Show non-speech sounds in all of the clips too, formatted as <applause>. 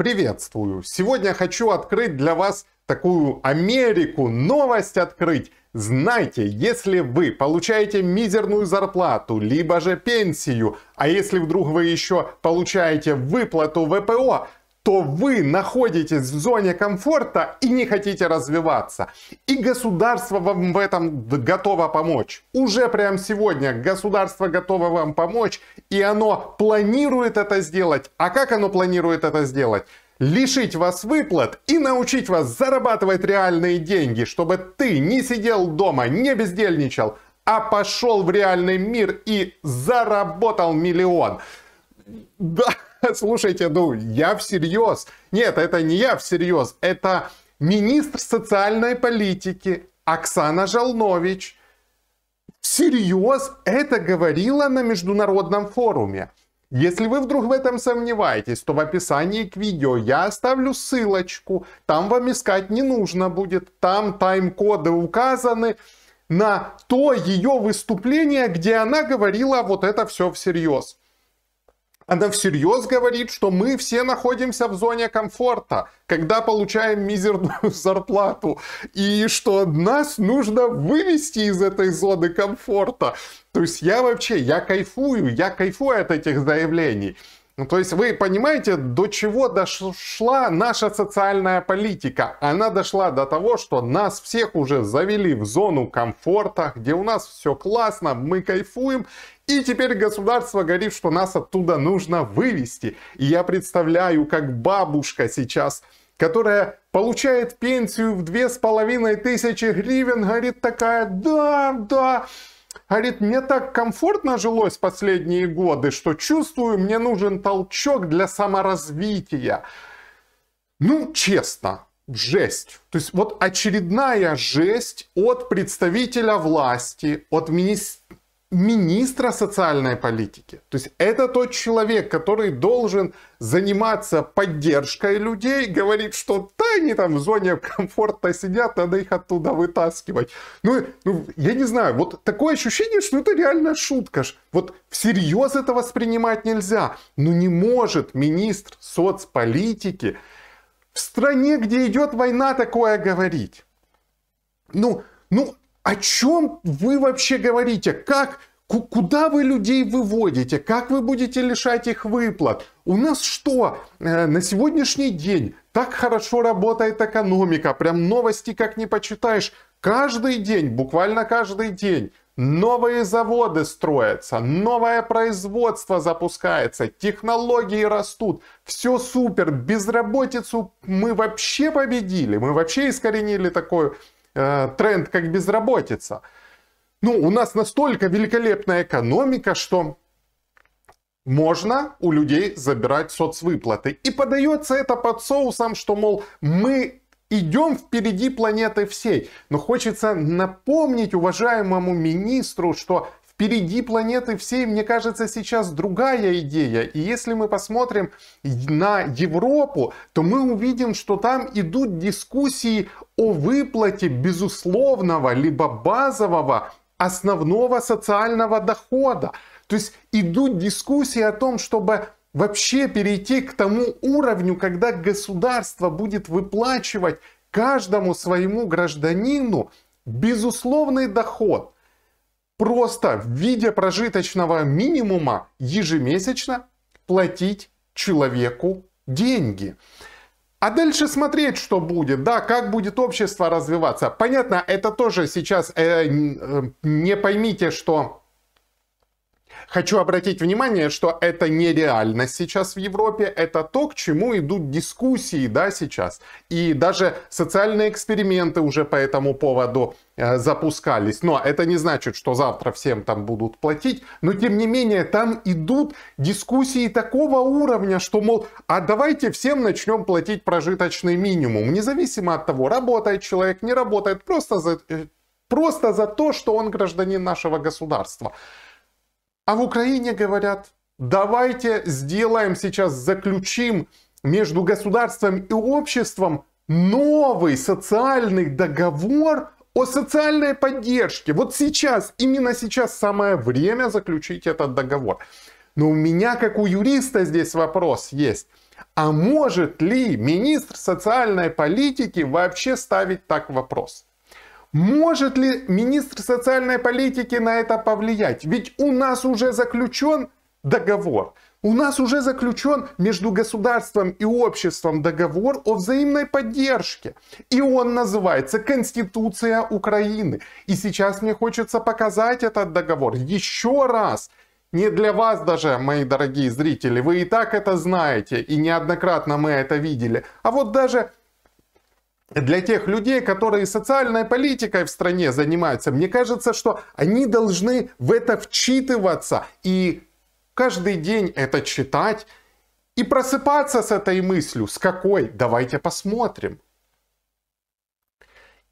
Приветствую! Сегодня хочу открыть для вас такую Америку, новость открыть. Знайте, если вы получаете мизерную зарплату, либо же пенсию, а если вдруг вы еще получаете выплату ВПО, что вы находитесь в зоне комфорта и не хотите развиваться. И государство вам в этом готово помочь. Уже прямо сегодня государство готово вам помочь, и оно планирует это сделать. А как оно планирует это сделать? лишить вас выплат и научить вас зарабатывать реальные деньги, чтобы ты не сидел дома, не бездельничал, а пошел в реальный мир и заработал миллион. Да. <laughs> Слушайте, ну я всерьез. Нет, это не я всерьез. Это министр социальной политики Оксана Жалнович. Всерьез это говорила на международном форуме. Если вы вдруг в этом сомневаетесь, то в описании к видео я оставлю ссылочку. Там вам искать не нужно будет. Там тайм-коды указаны на то ее выступление, где она говорила вот это все всерьез она всерьез говорит, что мы все находимся в зоне комфорта, когда получаем мизерную <laughs> зарплату, и что нас нужно вывести из этой зоны комфорта. То есть я вообще, я кайфую, я кайфую от этих заявлений. Ну, то есть вы понимаете, до чего дошла наша социальная политика? Она дошла до того, что нас всех уже завели в зону комфорта, где у нас все классно, мы кайфуем, и теперь государство говорит, что нас оттуда нужно вывести. И я представляю, как бабушка сейчас которая получает пенсию в две с половиной тысячи гривен, говорит такая, да, да, Говорит, мне так комфортно жилось последние годы, что чувствую, мне нужен толчок для саморазвития. Ну, честно, жесть. То есть вот очередная жесть от представителя власти, от министерства министра социальной политики. То есть это тот человек, который должен заниматься поддержкой людей, говорит, что да, они там в зоне комфорта сидят, надо их оттуда вытаскивать. Ну, ну я не знаю, вот такое ощущение, что это реально шутка. Вот всерьез это воспринимать нельзя. Но не может министр соцполитики в стране, где идет война, такое говорить. Ну, ну, о чем вы вообще говорите? Как, куда вы людей выводите? Как вы будете лишать их выплат? У нас что, э, на сегодняшний день так хорошо работает экономика, прям новости как не почитаешь. Каждый день, буквально каждый день, новые заводы строятся, новое производство запускается, технологии растут, все супер, безработицу мы вообще победили, мы вообще искоренили такую Э, тренд, как безработица. Ну, у нас настолько великолепная экономика, что можно у людей забирать соцвыплаты. И подается это под соусом, что, мол, мы идем впереди планеты всей. Но хочется напомнить уважаемому министру, что Впереди планеты всей, мне кажется, сейчас другая идея. И если мы посмотрим на Европу, то мы увидим, что там идут дискуссии о выплате безусловного либо базового основного социального дохода. То есть идут дискуссии о том, чтобы вообще перейти к тому уровню, когда государство будет выплачивать каждому своему гражданину безусловный доход – просто в виде прожиточного минимума ежемесячно платить человеку деньги. А дальше смотреть, что будет, да, как будет общество развиваться. Понятно, это тоже сейчас э, э не поймите, что Хочу обратить внимание, что это нереально сейчас в Европе, это то, к чему идут дискуссии, да, сейчас. И даже социальные эксперименты уже по этому поводу э, запускались. Но это не значит, что завтра всем там будут платить. Но тем не менее, там идут дискуссии такого уровня, что, мол, а давайте всем начнем платить прожиточный минимум. Независимо от того, работает человек, не работает. Просто за, э, просто за то, что он гражданин нашего государства. А в Украине говорят, давайте сделаем сейчас, заключим между государством и обществом новый социальный договор о социальной поддержке. Вот сейчас, именно сейчас самое время заключить этот договор. Но у меня, как у юриста, здесь вопрос есть. А может ли министр социальной политики вообще ставить так вопрос? Может ли министр социальной политики на это повлиять? Ведь у нас уже заключен договор. У нас уже заключен между государством и обществом договор о взаимной поддержке. И он называется Конституция Украины. И сейчас мне хочется показать этот договор еще раз. Не для вас даже, мои дорогие зрители, вы и так это знаете, и неоднократно мы это видели. А вот даже для тех людей, которые социальной политикой в стране занимаются, мне кажется, что они должны в это вчитываться и каждый день это читать и просыпаться с этой мыслью. С какой? Давайте посмотрим.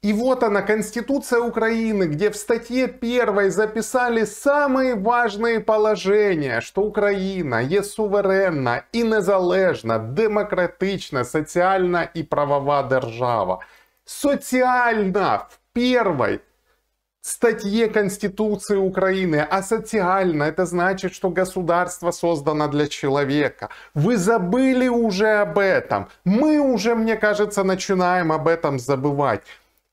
И вот она, Конституция Украины, где в статье первой записали самые важные положения, что Украина є суверенна и незалежна, демократична, соціальна и правова держава. Соціальна в первой статье Конституции Украины, а социально это значит, что государство создано для человека. Вы забыли уже об этом. Мы уже, мне кажется, начинаем об этом забывать.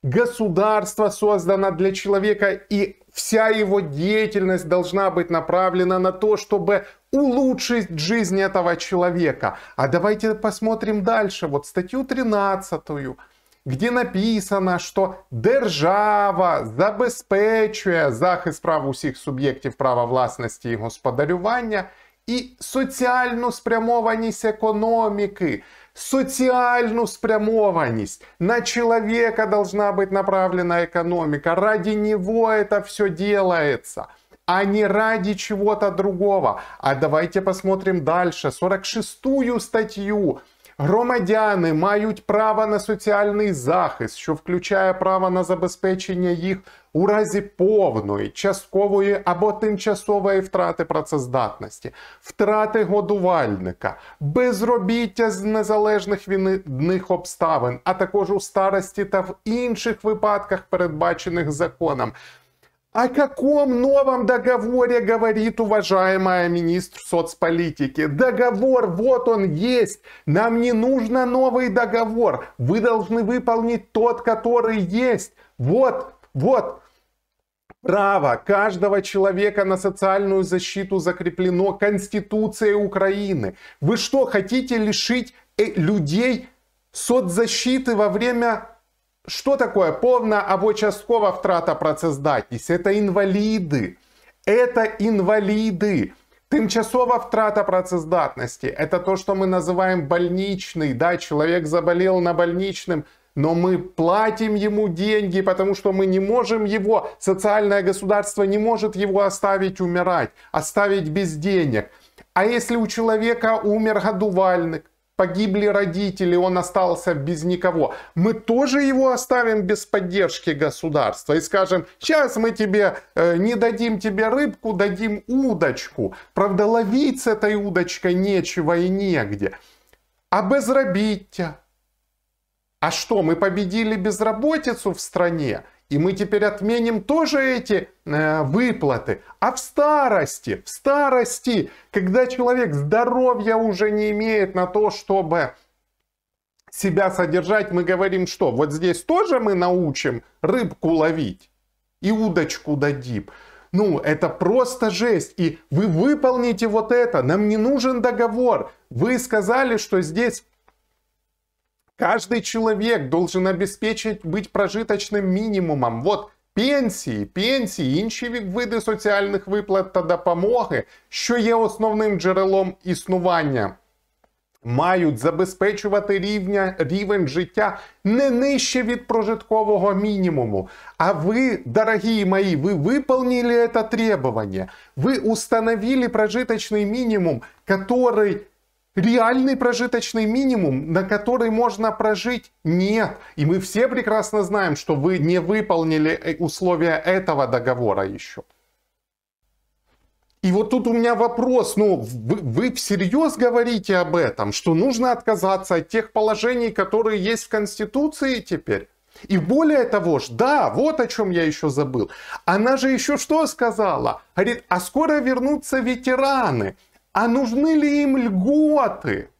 Государство создано для человека, и вся его деятельность должна быть направлена на то, чтобы улучшить жизнь этого человека. А давайте посмотрим дальше, вот статью 13, где написано, что держава забезпечує захист прав усіх суб'єктів права власності і господарювання і соціальну спрямованість економіки социальную спрямованность На человека должна быть направлена экономика. Ради него это все делается а не ради чего-то другого. А давайте посмотрим дальше. 46-ю статью. Громадяни мають право на соціальний захист, що включає право на забезпечення їх у разі повної, часткової або тимчасової втрати працездатності, втрати годувальника, безробіття з незалежних вінних обставин, а також у старості та в інших випадках, передбачених законом. О каком новом договоре говорит уважаемая министр соцполитики? Договор, вот он есть. Нам не нужно новый договор. Вы должны выполнить тот, который есть. Вот вот право каждого человека на социальную защиту закреплено Конституцией Украины. Вы что, хотите лишить э, людей соцзащиты во время что такое полная або часткова втрата працездатність? Это инвалиды, Это инвалиды. Тимчасова втрата працездатности – это то, что мы называем больничный, да, человек заболел на больничном, но мы платим ему деньги, потому что мы не можем его, социальное государство не может его оставить умирать, оставить без денег. А если у человека умер годувальник, погибли родители, он остался без никого. Мы тоже его оставим без поддержки государства и скажем, сейчас мы тебе э, не дадим тебе рыбку, дадим удочку. Правда, ловить с этой удочкой нечего и негде. А безробиття, а что, мы победили безработицу в стране? И мы теперь отменим тоже эти э, выплаты. А в старости, в старости, когда человек здоровья уже не имеет на то, чтобы себя содержать, мы говорим, что вот здесь тоже мы научим рыбку ловить и удочку дадим. Ну, это просто жесть. И вы выполните вот это. Нам не нужен договор. Вы сказали, что здесь Каждый человек должен обеспечить быть прожиточним мінімумом. Вот пенсії, пенсії, інші види соціальних виплат та допомоги, що є основним джерелом існування. Мають забезпечувати рівня, рівень життя не нижче від прожиткового мінімуму. А ви, дорогі мої, ви выполнили это требование. Ви установили прожиточний мінімум, который Реальный прожиточный минимум, на который можно прожить, нет. И мы все прекрасно знаем, что вы не выполнили э, условия этого договора еще. И вот тут у меня вопрос, ну вы, вы всерьез говорите об этом, что нужно отказаться от тех положений, которые есть в Конституции теперь? И более того ж, да, вот о чем я еще забыл. Она же еще что сказала? Говорит, а скоро вернутся ветераны. А нужны ли им льготы?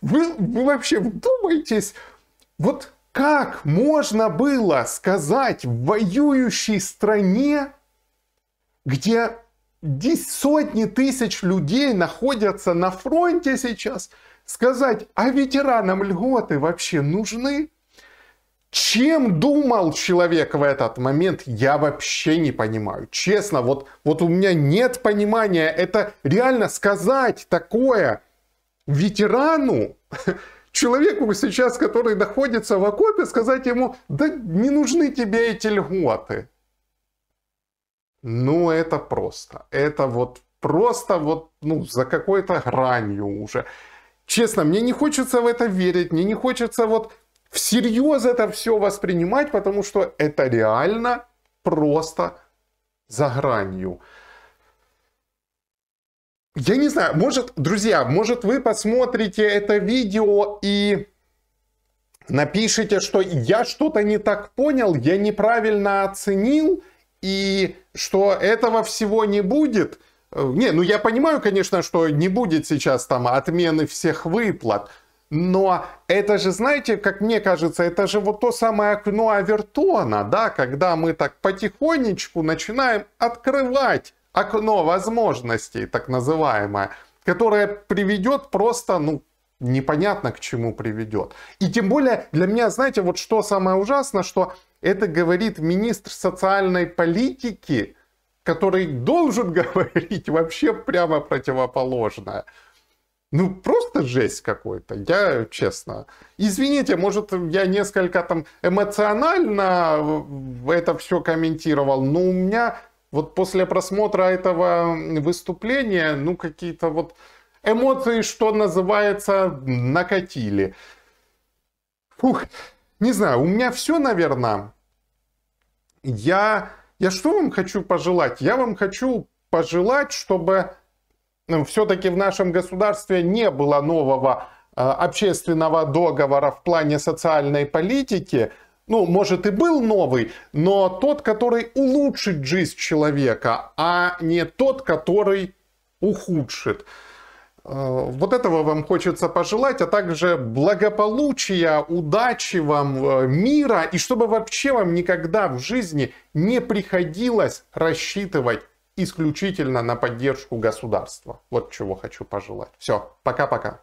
Вы, вы вообще вдумайтесь, вот как можно было сказать в воюющей стране, где сотни тысяч людей находятся на фронте сейчас, сказать, а ветеранам льготы вообще нужны? Чем думал человек в этот момент, я вообще не понимаю. Честно, вот, вот у меня нет понимания. Это реально сказать такое ветерану, <laughs> человеку сейчас, который находится в окопе, сказать ему, да не нужны тебе эти льготы. Ну, это просто. Это вот просто вот, ну, за какой-то гранью уже. Честно, мне не хочется в это верить, мне не хочется вот всерьез это все воспринимать, потому что это реально просто за гранью. Я не знаю, может, друзья, может вы посмотрите это видео и напишите, что я что-то не так понял, я неправильно оценил, и что этого всего не будет. Э, не, ну я понимаю, конечно, что не будет сейчас там отмены всех выплат, но это же, знаете, как мне кажется, это же вот то самое окно Авертона, да, когда мы так потихонечку начинаем открывать окно возможностей, так называемое, которое приведет просто, ну, непонятно к чему приведет. И тем более для меня, знаете, вот что самое ужасное, что это говорит министр социальной политики, который должен <laughs> говорить вообще прямо противоположное. Ну, просто жесть какой-то, я честно. Извините, может, я несколько там эмоционально это все комментировал, но у меня вот после просмотра этого выступления, ну, какие-то вот эмоции, что называется, накатили. Фух, не знаю, у меня все, наверное. Я, я что вам хочу пожелать? Я вам хочу пожелать, чтобы все-таки в нашем государстве не было нового э, общественного договора в плане социальной политики, ну, может и был новый, но тот, который улучшит жизнь человека, а не тот, который ухудшит. Э, вот этого вам хочется пожелать, а также благополучия, удачи вам, э, мира, и чтобы вообще вам никогда в жизни не приходилось рассчитывать исключительно на поддержку государства. Вот чего хочу пожелать. Все, пока-пока.